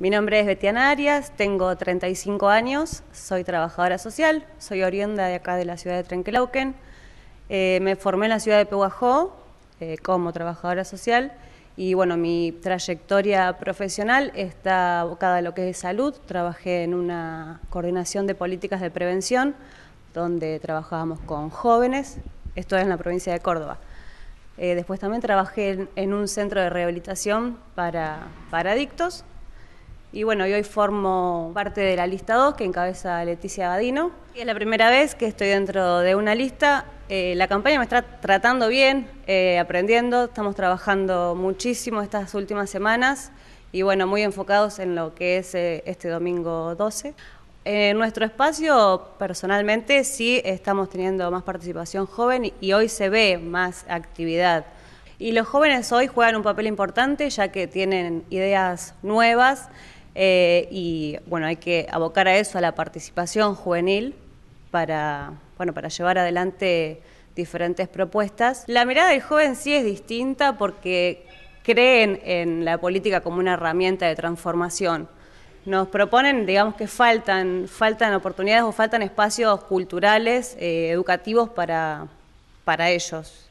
Mi nombre es Betiana Arias, tengo 35 años, soy trabajadora social, soy oriunda de acá de la ciudad de Trenquelauquen. Eh, me formé en la ciudad de Pehuajó eh, como trabajadora social y bueno, mi trayectoria profesional está abocada a lo que es salud. Trabajé en una coordinación de políticas de prevención donde trabajábamos con jóvenes, esto es en la provincia de Córdoba. Eh, después también trabajé en, un centro de rehabilitación para, para adictos y bueno, y hoy formo parte de la lista 2 que encabeza Leticia Badino. Y es la primera vez que estoy dentro de una lista. Eh, la campaña me está tratando bien, eh, aprendiendo, estamos trabajando muchísimo estas últimas semanas y bueno, muy enfocados en lo que es eh, este domingo 12. En nuestro espacio, personalmente, sí estamos teniendo más participación joven y hoy se ve más actividad. Y los jóvenes hoy juegan un papel importante ya que tienen ideas nuevas, eh, y bueno, hay que abocar a eso, a la participación juvenil, para, llevar adelante diferentes propuestas. La mirada del joven sí es distinta porque creen en la política como una herramienta de transformación. Nos proponen, digamos que faltan, oportunidades o faltan espacios culturales, eh, educativos para ellos.